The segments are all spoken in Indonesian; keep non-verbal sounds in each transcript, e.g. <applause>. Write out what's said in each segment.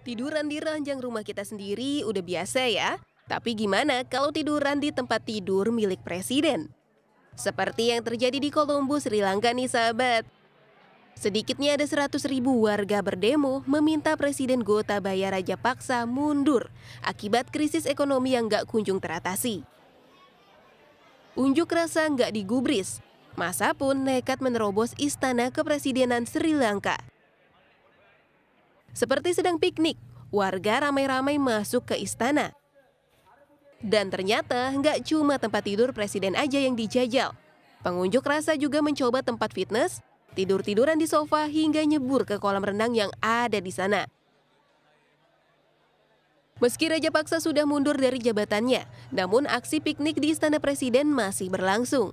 Tiduran di ranjang rumah kita sendiri udah biasa ya. Tapi gimana kalau tiduran di tempat tidur milik presiden? Seperti yang terjadi di Kolombo, Sri Lanka nih sahabat. Sedikitnya ada 100 ribu warga berdemo meminta Presiden Gotabaya paksa mundur akibat krisis ekonomi yang gak kunjung teratasi. Unjuk rasa gak digubris, masa pun nekat menerobos istana kepresidenan Sri Lanka. Seperti sedang piknik, warga ramai-ramai masuk ke istana. Dan ternyata nggak cuma tempat tidur presiden aja yang dijajal. Pengunjuk rasa juga mencoba tempat fitness, tidur-tiduran di sofa hingga nyebur ke kolam renang yang ada di sana. Meski Raja Paksa sudah mundur dari jabatannya, namun aksi piknik di Istana Presiden masih berlangsung.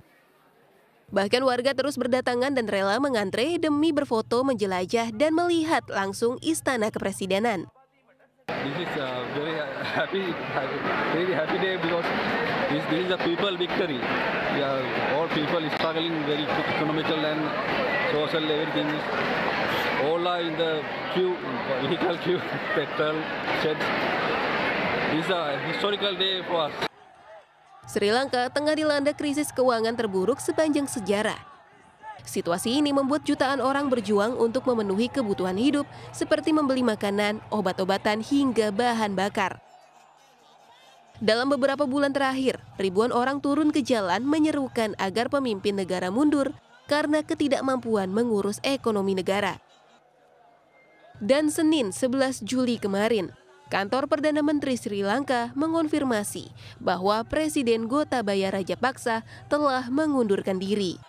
Bahkan warga terus berdatangan dan rela mengantre demi berfoto menjelajah dan melihat langsung Istana Kepresidenan. This is a very happy, happy very happy day because this, this is a people victory. Yeah, all people struggling very economical and social everything is all are in the queue, vehicle queue, <laughs> petrol sheds. This is a historical day for us. Sri Lanka tengah dilanda krisis keuangan terburuk sepanjang sejarah. Situasi ini membuat jutaan orang berjuang untuk memenuhi kebutuhan hidup seperti membeli makanan, obat-obatan, hingga bahan bakar. Dalam beberapa bulan terakhir, ribuan orang turun ke jalan menyerukan agar pemimpin negara mundur karena ketidakmampuan mengurus ekonomi negara. Dan Senin 11 Juli kemarin, Kantor Perdana Menteri Sri Lanka mengonfirmasi bahwa Presiden Gotabaya Rajapaksa telah mengundurkan diri.